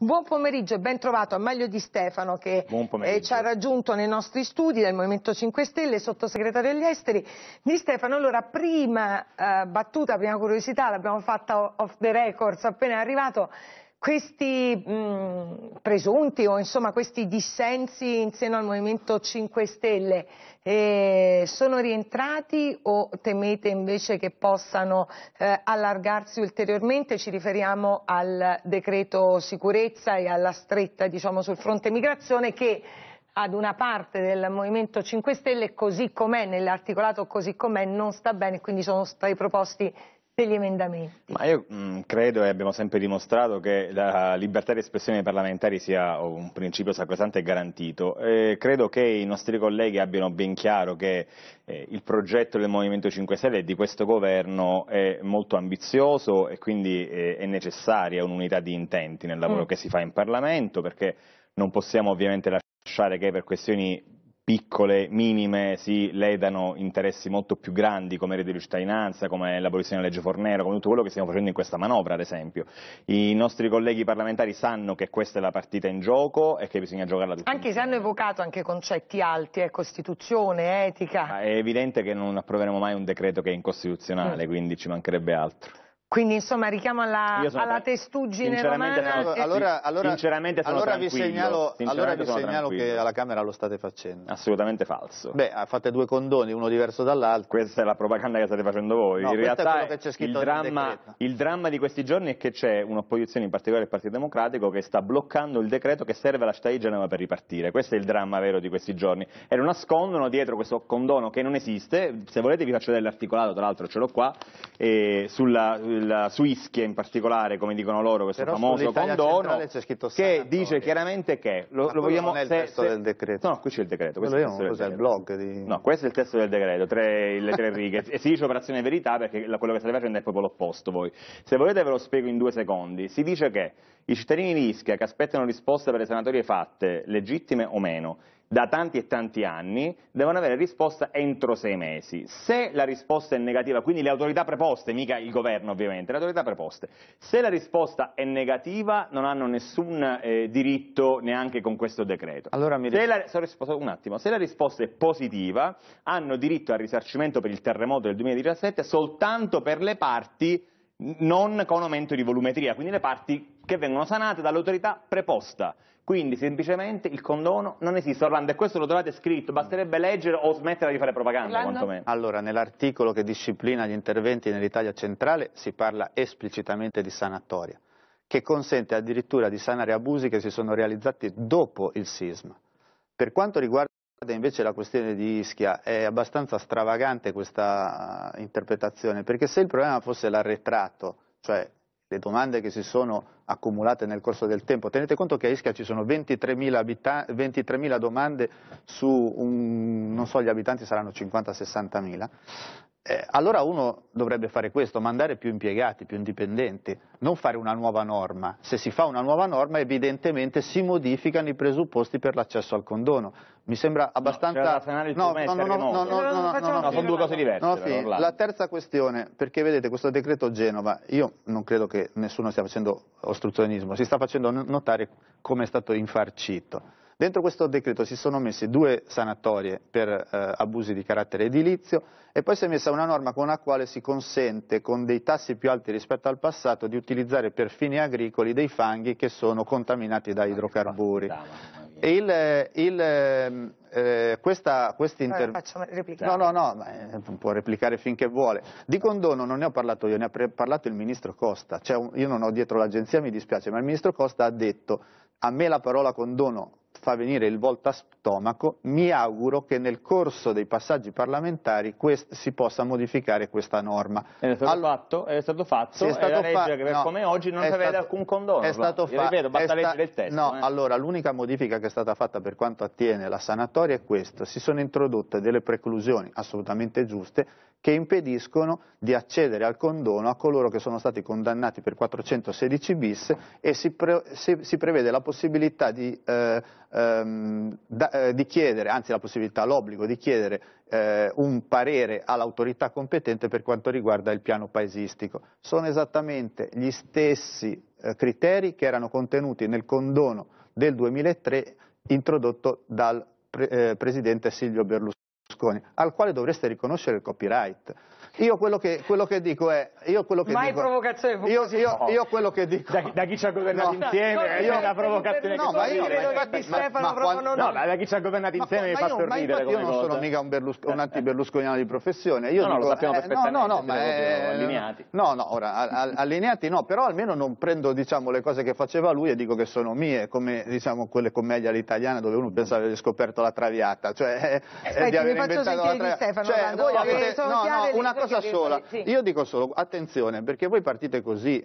Buon pomeriggio e ben trovato a Maglio Di Stefano che eh, ci ha raggiunto nei nostri studi del Movimento 5 Stelle, sottosegretario degli esteri. Di Stefano, allora prima eh, battuta, prima curiosità, l'abbiamo fatta off the records appena arrivato, questi mh, presunti o insomma questi dissensi in seno al Movimento 5 Stelle eh, sono rientrati o temete invece che possano eh, allargarsi ulteriormente? Ci riferiamo al decreto sicurezza e alla stretta diciamo, sul fronte migrazione che ad una parte del Movimento 5 Stelle così com'è, nell'articolato così com'è, non sta bene, quindi sono stati proposti degli emendamenti. Ma io mh, mm, credo e abbiamo sempre dimostrato che la libertà di espressione dei parlamentari sia un principio sacrosanto e garantito. E credo che i nostri colleghi abbiano ben chiaro che eh, il progetto del Movimento 5 Stelle e di questo governo è molto ambizioso e quindi eh, è necessaria un'unità di intenti nel lavoro mm. che si fa in Parlamento perché non possiamo ovviamente lasciare che per questioni piccole, minime, si ledano interessi molto più grandi come reddito di cittadinanza, come l'abolizione della legge Fornero, come tutto quello che stiamo facendo in questa manovra ad esempio. I nostri colleghi parlamentari sanno che questa è la partita in gioco e che bisogna giocarla tutti. Anche se hanno evocato anche concetti alti, eh, Costituzione, etica. È evidente che non approveremo mai un decreto che è incostituzionale, mm. quindi ci mancherebbe altro. Quindi insomma richiamo alla, alla testuggine sinceramente romana. Sono, allora, allora, sinceramente sono allora vi segnalo, allora vi segnalo che alla Camera lo state facendo. Assolutamente falso. Beh, ah, fate due condoni, uno diverso dall'altro. Questa è la propaganda che state facendo voi. No, In realtà il dramma, il, dramma, di questi giorni è che c'è un'opposizione, in particolare il Partito Democratico, che sta bloccando il decreto che serve alla città di Genova per ripartire. Questo è il dramma vero di questi giorni. E lo nascondono dietro questo condono che non esiste. Se volete vi faccio vedere l'articolato, tra l'altro ce l'ho qua, eh, sulla eh, il, su Ischia in particolare, come dicono loro, questo Però famoso condono, che dice chiaramente che... Lo, lo vogliamo, non è il se, testo se, del decreto. No, qui c'è il decreto. Questo, è, il, il blog di... No, questo è il testo del decreto, tre, le tre righe. e si dice operazione verità perché quello che state facendo è proprio l'opposto voi. Se volete ve lo spiego in due secondi. Si dice che i cittadini di Ischia che aspettano risposte per le sanatorie fatte, legittime o meno, da tanti e tanti anni devono avere risposta entro sei mesi. Se la risposta è negativa, quindi le autorità preposte, mica il governo ovviamente, le autorità preposte, se la risposta è negativa non hanno nessun eh, diritto neanche con questo decreto. Allora mi se, la, attimo, se la risposta è positiva hanno diritto al risarcimento per il terremoto del 2017 soltanto per le parti non con aumento di volumetria, quindi le parti che vengono sanate dall'autorità preposta. Quindi semplicemente il condono non esiste Orlando e questo lo trovate scritto, basterebbe leggere o smettere di fare propaganda Orlando? quantomeno. Allora, nell'articolo che disciplina gli interventi nell'Italia centrale si parla esplicitamente di sanatoria, che consente addirittura di sanare abusi che si sono realizzati dopo il sisma. Per quanto riguarda invece la questione di Ischia, è abbastanza stravagante questa interpretazione, perché se il problema fosse l'arretrato, cioè le domande che si sono accumulate nel corso del tempo. Tenete conto che a Ischia ci sono 23.000 23 domande su, un, non so, gli abitanti saranno 50-60.000 eh, allora uno dovrebbe fare questo, mandare più impiegati, più indipendenti, non fare una nuova norma. Se si fa una nuova norma evidentemente si modificano i presupposti per l'accesso al condono. Mi sembra abbastanza... No, no, no, no, no, no, no, no, no, sono due cose diverse. No, sì. La terza questione, perché vedete questo decreto Genova, io non credo che nessuno stia facendo ostruzionismo, si sta facendo notare come è stato infarcito. Dentro questo decreto si sono messe due sanatorie per eh, abusi di carattere edilizio e poi si è messa una norma con la quale si consente con dei tassi più alti rispetto al passato di utilizzare per fini agricoli dei fanghi che sono contaminati da ah, idrocarburi. Il, il, eh, questa, inter... no, no, no, eh, può replicare finché vuole. Di condono non ne ho parlato io, ne ha parlato il ministro Costa. Cioè, io non ho dietro l'agenzia, mi dispiace, ma il ministro Costa ha detto a me la parola condono fa venire il volta stomaco, mi auguro che nel corso dei passaggi parlamentari si possa modificare questa norma. È stato All... fatto, è stato fatto, è stato fa... legge, no, come oggi non prevede stato... alcun condono. È stato fatto. Ripeto, basta sta... leggere il testo. No, eh. allora l'unica modifica che è stata fatta per quanto attiene alla sanatoria è questa, si sono introdotte delle preclusioni assolutamente giuste che impediscono di accedere al condono a coloro che sono stati condannati per 416 bis e si, pre... si prevede la possibilità di eh, ehm, da, eh, di chiedere, anzi la possibilità, l'obbligo di chiedere eh, un parere all'autorità competente per quanto riguarda il piano paesistico. Sono esattamente gli stessi eh, criteri che erano contenuti nel condono del 2003 introdotto dal pre, eh, Presidente Silvio Berlusconi, al quale dovreste riconoscere il copyright. Io quello che, quello che dico è... Io quello che Mai dico, provocazione io, io, no. io quello che dico... Da, da chi ci ha governato no. insieme, io, eh, la provocazione... No, ma io... Infatti Stefano proprio non... No, ma da chi ci ha governato insieme mi fa sorridere io non sono mica un, eh, anti-berlusconiano eh. di professione. Io no, no, lo sappiamo perfettamente, no, no, ma allineati. No, no, ora, allineati no, però almeno non prendo, diciamo, le cose che faceva lui e dico che sono mie, come, diciamo, quelle commedie all'italiana dove uno pensava di aver scoperto la traviata, cioè... Aspetta, mi faccio sentire di Stefano, cioè, voi avete, no, no, una cosa cosa sola, sì. io dico solo, attenzione, perché voi partite così,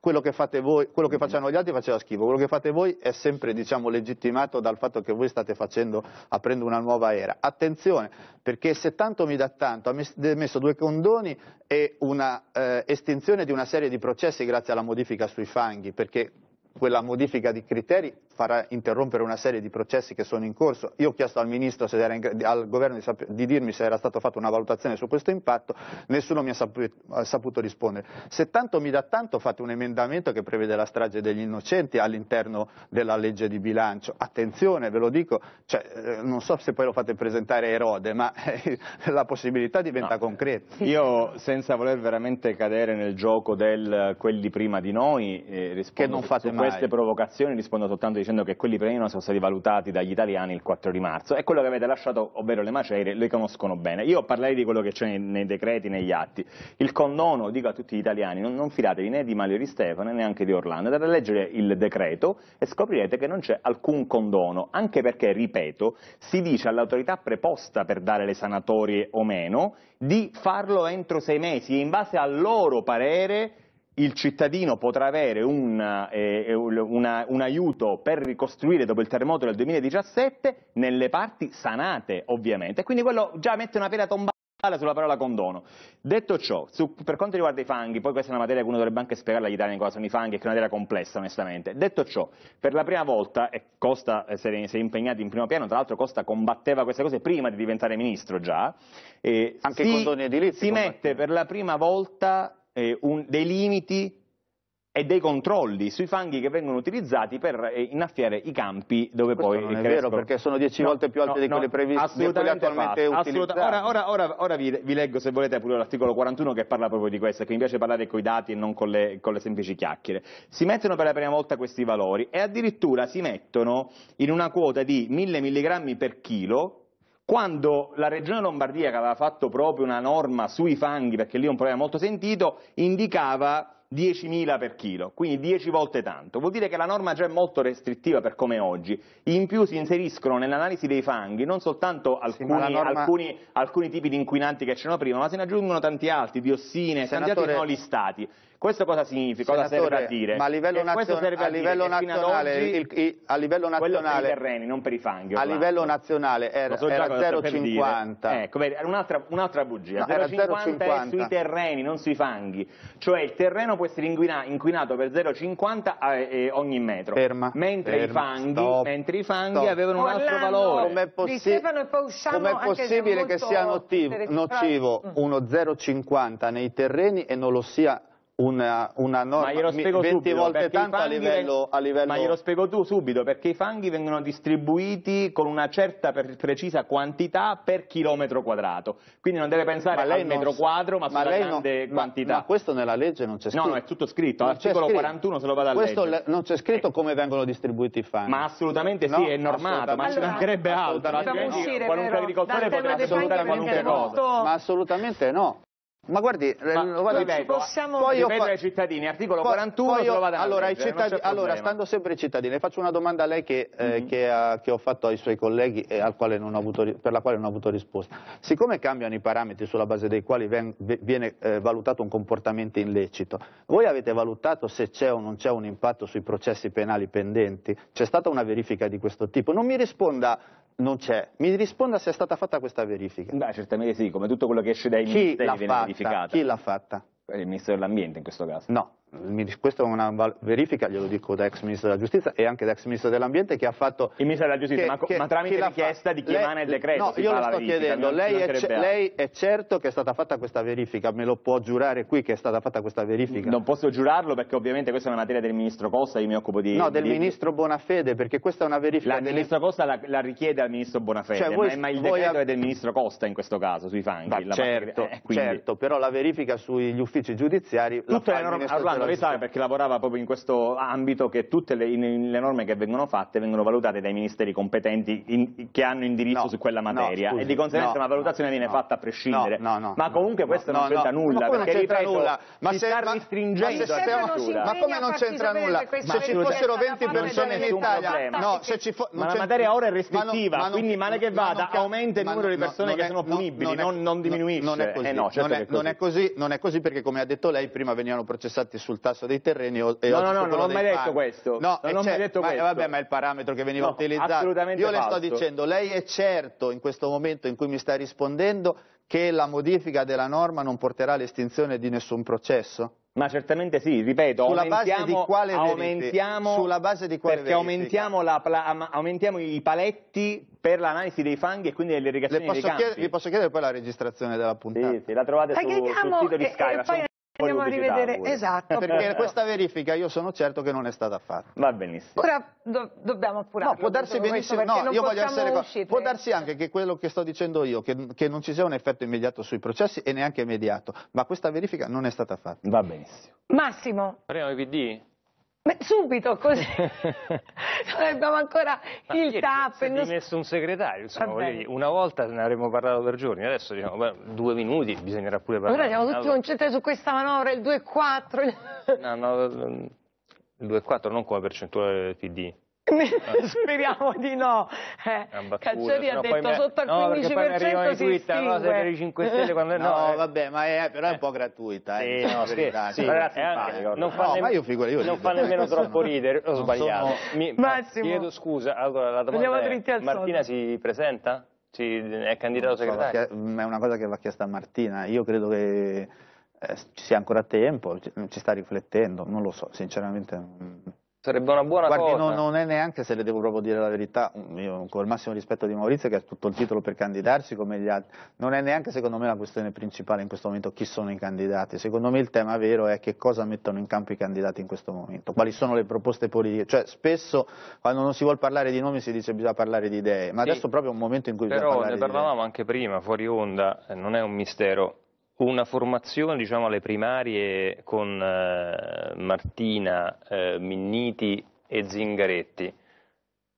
quello che fate voi, quello che facciano gli altri faceva schifo, quello che fate voi è sempre diciamo, legittimato dal fatto che voi state facendo, aprendo una nuova era. Attenzione, perché se tanto mi dà tanto, ha messo due condoni e una eh, estinzione di una serie di processi grazie alla modifica sui fanghi, perché quella modifica di criteri farà interrompere una serie di processi che sono in corso. Io ho chiesto al, in, al governo di, di, dirmi se era stata fatta una valutazione su questo impatto, nessuno mi ha saputo, ha saputo rispondere. Se tanto mi dà tanto fate un emendamento che prevede la strage degli innocenti all'interno della legge di bilancio. Attenzione, ve lo dico, cioè, eh, non so se poi lo fate presentare a Erode, ma eh, la possibilità diventa no. concreta. Io senza voler veramente cadere nel gioco del quelli prima di noi, eh, rispondo che non fate su mai. queste provocazioni rispondo soltanto dicendo che quelli premium sono stati valutati dagli italiani il 4 di marzo, e quello che avete lasciato, ovvero le macerie, le conoscono bene. Io parlerei di quello che c'è nei, nei, decreti, negli atti. Il condono, dico a tutti gli italiani, non, non fidatevi né di Mario Di Stefano né neanche di Orlando, andate a leggere il decreto e scoprirete che non c'è alcun condono, anche perché, ripeto, si dice all'autorità preposta per dare le sanatorie o meno di farlo entro sei mesi e in base al loro parere il cittadino potrà avere un, eh, eh una, un, aiuto per ricostruire dopo il terremoto del 2017 nelle parti sanate ovviamente, quindi quello già mette una pera tombata sulla parola condono. Detto ciò, su, per quanto riguarda i fanghi, poi questa è una materia che uno dovrebbe anche spiegare agli italiani cosa sono i fanghi, è una materia complessa onestamente. Detto ciò, per la prima volta, e Costa eh, si è impegnato in primo piano, tra l'altro Costa combatteva queste cose prima di diventare ministro già, eh, anche si, i condoni edilizi si mette per la prima volta eh, un, dei limiti e dei controlli sui fanghi che vengono utilizzati per eh, innaffiare i campi dove Questo poi non è crescono. vero perché sono dieci no, volte più alte no, di quelle no, previste di quelle attualmente fatto, utilizzate ora, ora, ora, ora vi, vi, leggo se volete pure l'articolo 41 che parla proprio di questo che mi piace parlare con i dati e non con le, con le, semplici chiacchiere si mettono per la prima volta questi valori e addirittura si mettono in una quota di 1000 mg per chilo quando la regione Lombardia, che aveva fatto proprio una norma sui fanghi, perché lì è un problema molto sentito, indicava 10.000 per chilo, quindi 10 volte tanto. Vuol dire che la norma già è molto restrittiva per come è oggi. In più si inseriscono nell'analisi dei fanghi non soltanto alcuni, sì, norma... alcuni, alcuni tipi di inquinanti che c'erano prima, ma se ne aggiungono tanti altri, diossine, Senatore... tanti altri sono listati. Questo cosa significa? Cosa serve a dire? Ma a livello, eh, nazionale, a livello nazionale, il, il, a livello nazionale terreni, non per i fanghi. Ormai. A livello nazionale era, so era 0,50. Ecco, eh, un'altra, un'altra bugia. No, 0,50 è sui terreni, non sui fanghi. Cioè il terreno può essere inquinato per 0,50 eh, ogni metro. Ferma. Mentre, Ferma. I fanghi, mentre i fanghi avevano un altro valore. Com'è possi com possibile che sia nocivo, nocivo uno 0,50 nei terreni e non lo sia una, una norma ma glielo spiego 20 subito, volte tanto a livello, a livello, Ma glielo spiego tu subito, perché i fanghi vengono distribuiti con una certa precisa quantità per chilometro quadrato. Quindi non deve pensare al metro quadro, ma, ma sulla grande non, quantità. Ma, ma, questo nella legge non c'è scritto. No, no, è tutto scritto. L'articolo 41 se lo vado a questo leggere. non c'è scritto come vengono distribuiti i fanghi. Ma assolutamente no, sì, è normato, ma ci mancherebbe altro. Qualunque agricoltore potrebbe assolutare qualunque cosa. Ma assolutamente no. Ma guardi, eh, Ma, lo vado ripeto, possiamo... poi ripeto fa... ai cittadini, articolo 41 poi io... allora, leggere, eh, cittad... allora, stando sempre ai cittadini, faccio una domanda a lei che, eh, mm -hmm. che, ha, che ho fatto ai suoi colleghi e avuto, per la quale non ho avuto risposta. Siccome cambiano i parametri sulla base dei quali ven... viene eh, valutato un comportamento illecito, voi avete valutato se c'è o non c'è un impatto sui processi penali pendenti? C'è stata una verifica di questo tipo? Non mi risponda non c'è. Mi risponda se è stata fatta questa verifica. Beh, certamente sì, come tutto quello che esce dai sì, ministeri viene fatta. verificato. Chi l'ha fatta? Il Ministero dell'Ambiente in questo caso. No, questa è una verifica, glielo dico da ex ministro della giustizia e anche da ex ministro dell'ambiente che ha fatto... Il ministro della giustizia, che, ma, ma, tramite richiesta fa... di chi lei, emana il decreto. No, io lo sto chiedendo, non, lei, non è, lei, è, certo che è stata fatta questa verifica, me lo può giurare qui che è stata fatta questa verifica? Non posso giurarlo perché ovviamente questa è una materia del ministro Costa, io mi occupo di... No, del di... ministro Bonafede perché questa è una verifica... Il ministro Costa la, la richiede al ministro Bonafede, cioè, voi, ma, il decreto av... è del ministro Costa in questo caso, sui fanghi. Bah, certo, materia, eh, quindi... certo, però la verifica sugli uffici giudiziari... Tutte la fa le lo risale perché lavorava proprio in questo ambito che tutte le, in, le norme che vengono fatte vengono valutate dai ministeri competenti in, che hanno indirizzo no, su quella materia no, scusi, e di conseguenza no, una valutazione viene fatta a prescindire. ma comunque questo non c'entra nulla perché ripeto, nulla. ma se, sta ristringendo ma, ma come non c'entra nulla? Se ci fossero 20 persone in Italia, no, ma la materia ora è restrittiva, quindi male che vada aumenta il numero di persone che sono punibili, non diminuisce. Non è così perché come ha detto lei prima venivano processati su sul tasso dei terreni e no, no, no, non ho mai detto questo. No, non ho mai detto ma, eh, questo. Vabbè, ma è il parametro che veniva no, utilizzato. Io falso. le sto dicendo, lei è certo in questo momento in cui mi sta rispondendo che la modifica della norma non porterà all'estinzione di nessun processo? Ma certamente sì, ripeto, sulla aumentiamo, base di quale aumentiamo, sulla base di quale perché aumentiamo, la, aumentiamo, i paletti per l'analisi dei fanghi e quindi delle irrigazioni dei campi. Chiedere, vi posso chiedere poi la registrazione della puntata? Sì, sì, la trovate su, sul diciamo sito di Sky. Eh, Andiamo a rivedere, esatto. Eh, perché questa verifica io sono certo che non è stata fatta. Va benissimo. Ora do dobbiamo appurarlo. No, può darsi benissimo, no, io voglio essere uscire. Può darsi anche che quello che sto dicendo io, che, che, non ci sia un effetto immediato sui processi e neanche immediato, ma questa verifica non è stata fatta. Va benissimo. Massimo. Parliamo PD? Beh, subito, così. Noi abbiamo ancora Ma il TAP. Se non... messo un segretario, insomma, dire, una volta ne avremmo parlato per giorni, adesso diciamo, beh, due minuti bisognerà pure parlare. Ora siamo tutti concentrati su questa manovra, il 2,4. Il... No, no, il 2,4 non come percentuale del PD, Speriamo di no. Eh, Cacciari ha detto me... sotto al no, 15% si Twitter, no, per 5 stelle quando... No, no eh. vabbè, ma è, però è eh. un po' gratuita. Eh, sì, diciamo no, verità, sì, ragazzi, non fa, no, io figura, io non fa nemmeno troppo ridere, ho sbagliato. Sono... Mi, Massimo. Chiedo scusa, allora la domanda è, Martina si presenta? Si, è candidato so, segretario? è una cosa che va chiesta a Martina, io credo che eh, ci sia ancora tempo, ci sta riflettendo, non lo so, sinceramente... Mm, Sarebbe una buona Guardi, cosa. Non, non è neanche, se le devo proprio dire la verità, io con il massimo rispetto di Maurizio che ha tutto il titolo per candidarsi come gli altri, non è neanche secondo me la questione principale in questo momento chi sono i candidati, secondo me il tema vero è che cosa mettono in campo i candidati in questo momento, quali sono le proposte politiche, cioè spesso quando non si vuole parlare di nomi si dice che bisogna parlare di idee, ma sì, adesso è proprio un momento in cui bisogna parlare Però ne parlavamo anche prima, fuori onda, eh, non è un mistero, una formazione diciamo, alle primarie con eh, Martina, eh, Minniti e Zingaretti,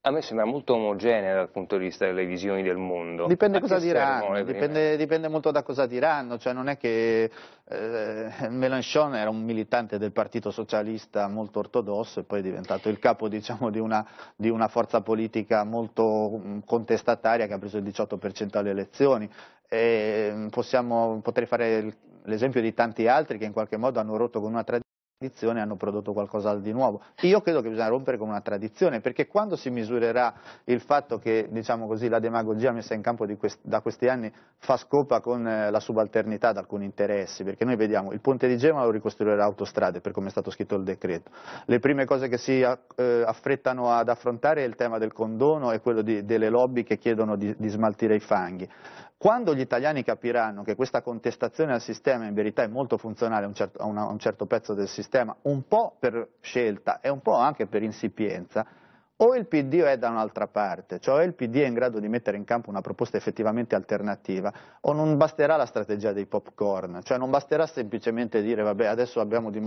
a me sembra molto omogenea dal punto di vista delle visioni del mondo. Dipende, cosa diranno, dipende, dipende molto da cosa diranno, cioè non è che eh, Mélenchon era un militante del partito socialista molto ortodosso e poi è diventato il capo diciamo, di, una, di, una, forza politica molto mm, contestataria che ha preso il 18% alle elezioni. Mm, possiamo, potrei fare l'esempio di tanti altri che in qualche modo hanno rotto con una tradizione tradizione hanno prodotto qualcosa di nuovo. Io credo che bisogna rompere con una tradizione, perché quando si misurerà il fatto che diciamo così, la demagogia messa in campo quest da questi anni fa scopa con eh, la subalternità ad alcuni interessi, perché noi vediamo il ponte di Genova lo ricostruirà autostrade, per come è stato scritto il decreto. Le prime cose che si eh, affrettano ad affrontare è il tema del condono e quello di, delle lobby che chiedono di, di smaltire i fanghi. Quando gli italiani capiranno che questa contestazione al sistema in verità è molto funzionale a un, certo, a, una, a un certo, pezzo del sistema, un po' per scelta e un po' anche per insipienza, o il PD è da un'altra parte, cioè il PD è in grado di mettere in campo una proposta effettivamente alternativa, o non basterà la strategia dei popcorn, cioè non basterà semplicemente dire vabbè adesso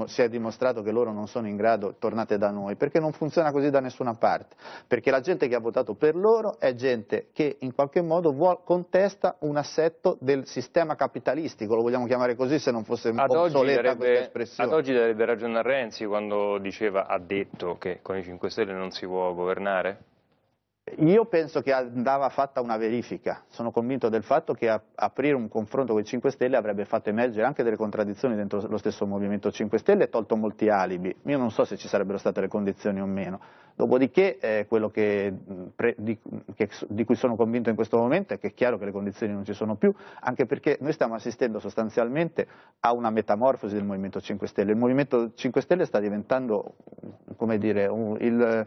si è dimostrato che loro non sono in grado, tornate da noi, perché non funziona così da nessuna parte, perché la gente che ha votato per loro è gente che in qualche modo vuol, contesta un assetto del sistema capitalistico, lo vogliamo chiamare così se non fosse un ad obsoleta darebbe, questa espressione. Ad oggi darebbe ragione a Renzi quando diceva, ha detto che con i 5 Stelle non si può governare? Io penso che andava fatta una verifica, sono convinto del fatto che aprire un confronto con i 5 Stelle avrebbe fatto emergere anche delle contraddizioni dentro lo stesso Movimento 5 Stelle e tolto molti alibi, io non so se ci sarebbero state le condizioni o meno, dopodiché eh, quello che, pre, di, che, di cui sono convinto in questo momento è che è chiaro che le condizioni non ci sono più, anche perché noi stiamo assistendo sostanzialmente a una metamorfosi del Movimento 5 Stelle, il Movimento 5 Stelle sta diventando come dire, un, il,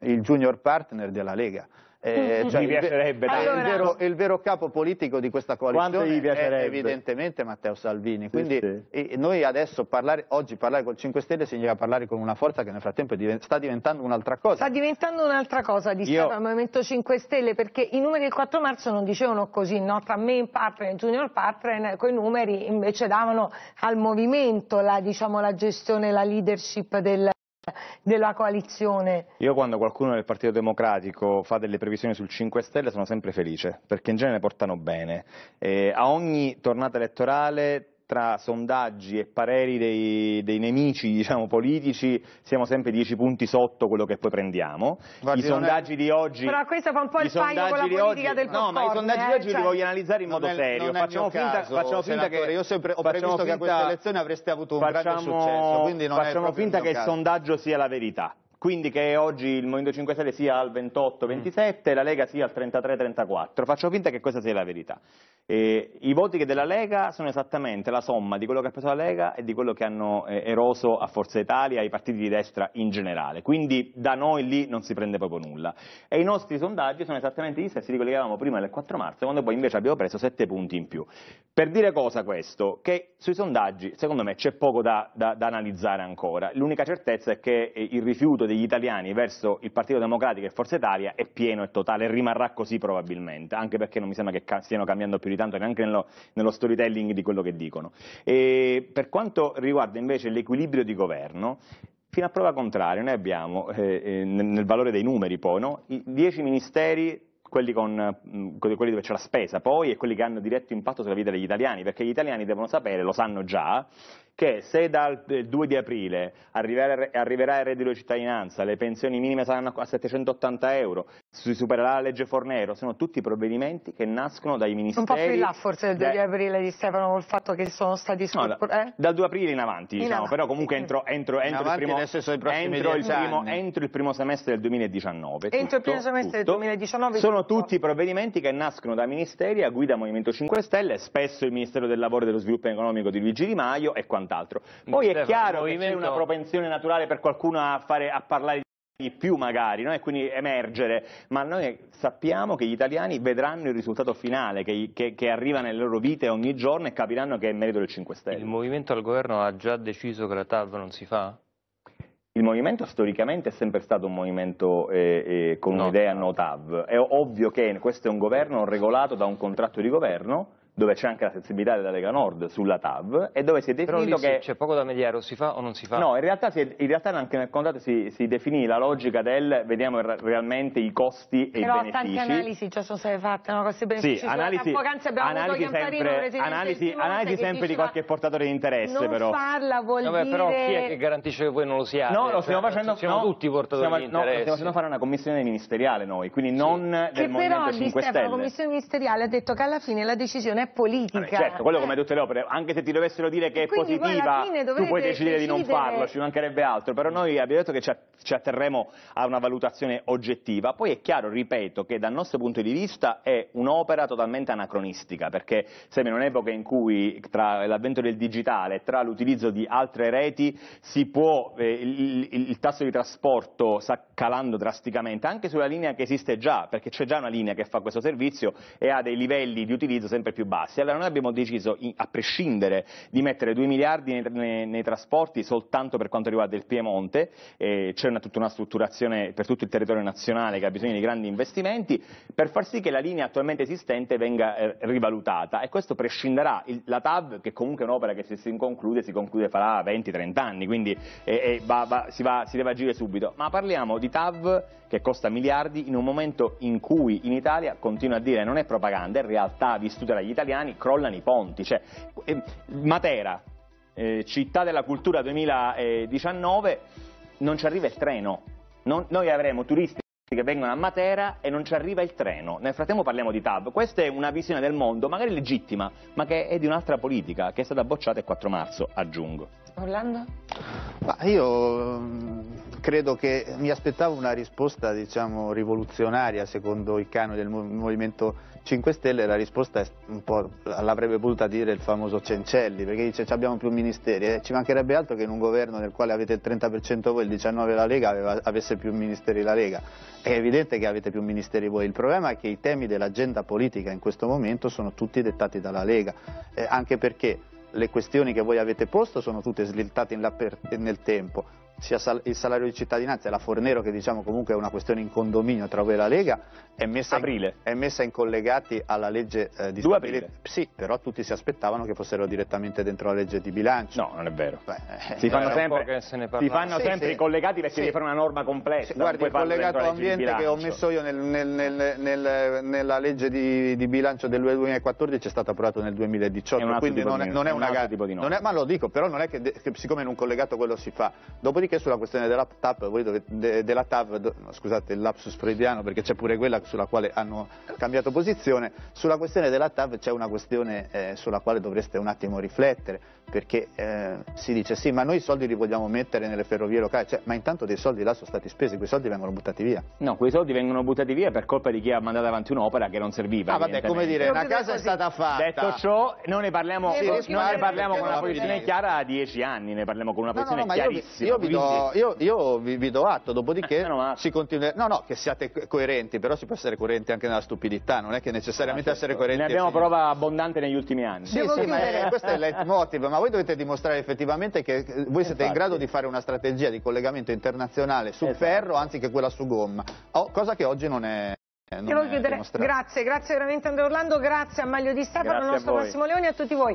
il junior partner della Lega. Eh, mm, mm, mm. cioè, piacerebbe, il, allora, il, vero, il, vero, capo politico di questa coalizione è evidentemente Matteo Salvini. Quindi sì. noi adesso parlare, oggi parlare con 5 Stelle significa parlare con una forza che nel frattempo divent sta diventando un'altra cosa. Sta diventando un'altra cosa di Stato al Movimento 5 Stelle perché i numeri del 4 marzo non dicevano così, no? tra in partner e junior partner, quei numeri invece davano al Movimento la, diciamo, la gestione, la leadership del della coalizione. Io quando qualcuno del Partito Democratico fa delle previsioni sul 5 Stelle sono sempre felice, perché in genere portano bene. Eh, a ogni tornata elettorale tra sondaggi e pareri dei, dei nemici diciamo, politici siamo sempre 10 punti sotto quello che poi prendiamo. Guardi, I sondaggi è... di oggi... Però questo fa un po' il paio con la politica oggi... del popolo. No, ma i sondaggi eh, di oggi cioè... li voglio analizzare in modo è, serio. Facciamo finta, caso, facciamo finta che... Io sempre ho previsto finta... che a queste elezioni avreste avuto un facciamo, grande successo, quindi non Facciamo finta che caso. il sondaggio sia la verità quindi che oggi il Movimento 5 Stelle sia al 28-27 e mm. la Lega sia al 33-34. Faccio finta che questa sia la verità. Eh, I voti della Lega sono esattamente la somma di quello che ha preso la Lega e di quello che hanno eh, eroso a Forza Italia i partiti di destra in generale. Quindi da noi lì non si prende proprio nulla. E i nostri sondaggi sono esattamente gli stessi di quelli che avevamo prima del 4 marzo, quando poi invece abbiamo preso 7 punti in più. Per dire cosa questo? Che sui sondaggi, secondo me, c'è poco da, da, da analizzare ancora. L'unica certezza è che eh, il rifiuto di degli italiani verso il Partito Democratico e Forza Italia è pieno e totale, rimarrà così probabilmente, anche perché non mi sembra che ca stiano cambiando più di tanto neanche nello, nello storytelling di quello che dicono. E per quanto riguarda invece l'equilibrio di governo, fino a prova contraria noi abbiamo, eh, eh nel, nel valore dei numeri poi, no? i dieci ministeri quelli, con, quelli, dove c'è la spesa poi e quelli che hanno diretto impatto sulla vita degli italiani, perché gli italiani devono sapere, lo sanno già, che se dal 2 eh, di aprile arriverà il reddito di cittadinanza, le pensioni minime saranno a 780 euro, si supererà la legge Fornero, sono tutti provvedimenti che nascono dai ministeri. Un po' più in là forse del 2 di aprile di Stefano col fatto che sono stati scorpor- no, eh? Dal 2 aprile in avanti, in diciamo, avanti. però comunque entro, entro, entro, il primo, entro, il primo, entro, il primo, semestre del 2019. Entro tutto, il primo semestre tutto, del 2019. Sono tutto. tutti provvedimenti che nascono dai ministeri a guida Movimento 5 Stelle, spesso il Ministero del Lavoro e dello Sviluppo Economico di Luigi Di Maio e quando quant'altro. Mm. Poi è chiaro movimento... che c'è una propensione naturale per qualcuno a, fare, a parlare di più magari no? e quindi emergere, ma noi sappiamo che gli italiani vedranno il risultato finale che, che, che, arriva nelle loro vite ogni giorno e capiranno che è merito del 5 Stelle. Il movimento al governo ha già deciso che la TAV non si fa? Il movimento storicamente è sempre stato un movimento eh, eh, con un'idea no TAV, è ovvio che questo è un governo regolato da un contratto di governo dove c'è anche la sensibilità della Lega Nord sulla TAV e dove si è definito che... c'è poco da mediare, o si fa o non si fa? No, in realtà, è, in realtà anche nel contratto si, si, definì la logica del vediamo realmente i costi e Però i benefici. Però tante analisi già sono state fatte, no? questi benefici sì, analisi, vacanze abbiamo analisi avuto sempre, analisi, analisi sempre di qualche portatore di interesse non però. Non farla vuol Vabbè, dire... Però chi è che garantisce che voi non lo siate? No, lo stiamo cioè, facendo... Siamo no, tutti portatori siamo, di interesse. No, stiamo facendo fare una commissione ministeriale noi, quindi non sì. del che Movimento però, 5 Stelle. Che però, la commissione ministeriale ha detto che alla fine la decisione è politica. Vabbè, certo, quello come tutte le opere, anche se ti dovessero dire che e è positiva, tu puoi decidere, di non farlo, ci mancherebbe altro, però noi abbiamo detto che ci, ci atterremo a una valutazione oggettiva, poi è chiaro, ripeto, che dal nostro punto di vista è un'opera totalmente anacronistica, perché siamo in un'epoca in cui tra l'avvento del digitale e tra l'utilizzo di altre reti si può, eh, il, il, il, tasso di trasporto sta calando drasticamente, anche sulla linea che esiste già, perché c'è già una linea che fa questo servizio e ha dei livelli di utilizzo sempre più bassi bassi. Allora noi abbiamo deciso, a prescindere, di mettere 2 miliardi nei, nei, nei trasporti soltanto per quanto riguarda il Piemonte, eh, c'è tutta una strutturazione per tutto il territorio nazionale che ha bisogno di grandi investimenti, per far sì che la linea attualmente esistente venga eh, rivalutata e questo prescinderà il, la TAV che comunque è un'opera che se si conclude si conclude fra 20-30 anni, quindi eh, va, va, si, va, si deve agire subito, ma parliamo di TAV che costa miliardi in un momento in cui in Italia continua a dire non è propaganda, è realtà vissuta dagli italiani italiani crollano i ponti. Cioè, ehm, Matera, eh, città della cultura 2019, non ci arriva il treno. Non, noi avremo turisti che vengono a Matera e non ci arriva il treno. Nel frattempo parliamo di TAV. Questa è una visione del mondo, magari legittima, ma che è di un'altra politica, che è stata bocciata il 4 marzo, aggiungo. Orlando? Ma io credo che mi aspettavo una risposta diciamo, rivoluzionaria secondo i canoni del Movimento 5 Stelle, la risposta l'avrebbe potuta dire il famoso Cencelli, perché dice abbiamo più ministeri, eh, ci mancherebbe altro che in un governo nel quale avete il 30% voi, e il 19% la Lega, aveva, avesse più ministeri la Lega. È evidente che avete più ministeri voi, il problema è che i temi dell'agenda politica in questo momento sono tutti dettati dalla Lega, eh, anche perché le questioni che voi avete posto sono tutte slittate nel tempo, sia sal il salario di cittadinanza e la Fornero che diciamo comunque è una questione in condominio tra voi e la Lega è messa, in, è messa in, collegati alla legge eh, di stabilità sì però tutti si aspettavano che fossero direttamente dentro la legge di bilancio no non è vero Beh, eh, si fanno sempre, se si fanno sì, sempre sì. i collegati perché sì. devi fare una norma completa. sì, guardi il collegato ambiente che ho messo io nel, nel, nel, nella legge di, di, bilancio del 2014 è stato approvato nel 2018 quindi non, non, è una gara ma lo dico però non è che, che siccome in un collegato quello si fa Dopodiché Dopodiché sulla questione della TAP, voi dovete, de, della TAP do, scusate il lapsus freudiano perché c'è pure quella sulla quale hanno cambiato posizione, sulla questione della TAP c'è una questione eh, sulla quale dovreste un attimo riflettere, perché eh, si dice sì ma noi i soldi li vogliamo mettere nelle ferrovie locali, cioè, ma intanto dei soldi là sono stati spesi, quei soldi vengono buttati via. No, quei soldi vengono buttati via per colpa di chi ha mandato avanti un'opera che non serviva. Ah vabbè, come dire, una casa è stata fatta. Detto ciò, non ne parliamo, sì, non ne parliamo con una posizione chiara a dieci anni, ne parliamo con una posizione no, no, no, chiarissima. Io vi, io vi do, io, io vi, vi, do atto, dopodiché eh, si continuerà. No, no, che siate coerenti, però si può essere coerenti anche nella stupidità, non è che necessariamente no, ah, certo. essere coerenti. Ne abbiamo prova abbondante negli ultimi anni. Sì, sì, ma è, questo è il leitmotiv, ma voi dovete dimostrare effettivamente che eh, voi Infatti. siete in grado di fare una strategia di collegamento internazionale su esatto. ferro anziché quella su gomma, oh, cosa che oggi non è. Eh, non è grazie, grazie veramente Andrea Orlando, grazie a Maglio di Stato, al nostro Massimo Leoni e a tutti voi.